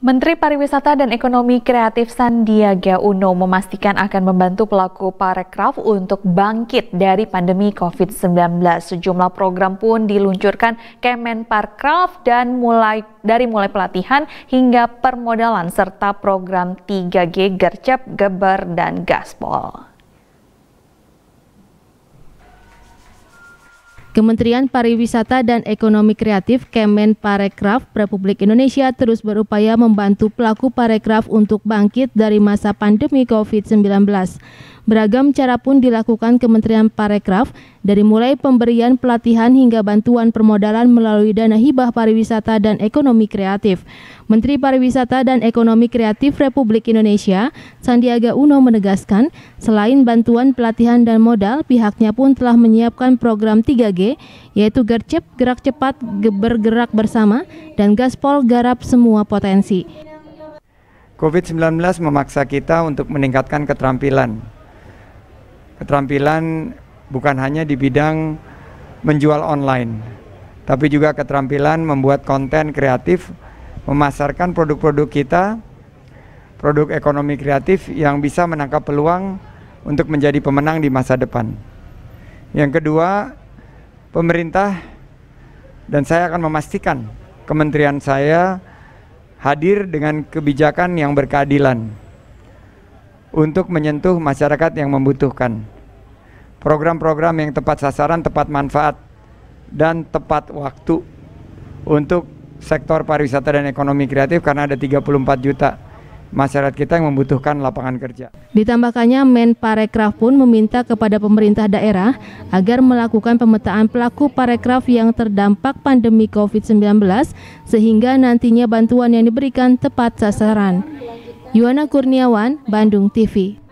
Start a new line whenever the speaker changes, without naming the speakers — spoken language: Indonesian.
Menteri Pariwisata dan Ekonomi Kreatif Sandiaga Uno memastikan akan membantu pelaku parekraf untuk bangkit dari pandemi COVID-19. Sejumlah program pun diluncurkan Kemenparkraf dan mulai dari mulai pelatihan hingga permodalan serta program 3G Gercep, Geber, dan Gaspol.
Kementerian Pariwisata dan Ekonomi Kreatif Kemen Parekraf Republik Indonesia terus berupaya membantu pelaku parekraf untuk bangkit dari masa pandemi COVID-19. Beragam cara pun dilakukan Kementerian Parekraf dari mulai pemberian pelatihan hingga bantuan permodalan melalui dana hibah pariwisata dan ekonomi kreatif. Menteri Pariwisata dan Ekonomi Kreatif Republik Indonesia, Sandiaga Uno menegaskan, selain bantuan pelatihan dan modal, pihaknya pun telah menyiapkan program 3G, yaitu Gercep, Gerak Cepat, Bergerak Bersama, dan Gaspol Garap Semua Potensi.
COVID-19 memaksa kita untuk meningkatkan keterampilan. Keterampilan bukan hanya di bidang menjual online, tapi juga keterampilan membuat konten kreatif, memasarkan produk-produk kita, produk ekonomi kreatif yang bisa menangkap peluang untuk menjadi pemenang di masa depan. Yang kedua, pemerintah dan saya akan memastikan kementerian saya hadir dengan kebijakan yang berkeadilan untuk menyentuh masyarakat yang membutuhkan program-program yang tepat sasaran, tepat manfaat, dan tepat waktu untuk sektor pariwisata dan ekonomi kreatif karena ada 34 juta masyarakat kita yang membutuhkan lapangan kerja.
Ditambahkannya Men Parekraf pun meminta kepada pemerintah daerah agar melakukan pemetaan pelaku parekraf yang terdampak pandemi COVID-19 sehingga nantinya bantuan yang diberikan tepat sasaran. Yuana Kurniawan, Bandung TV.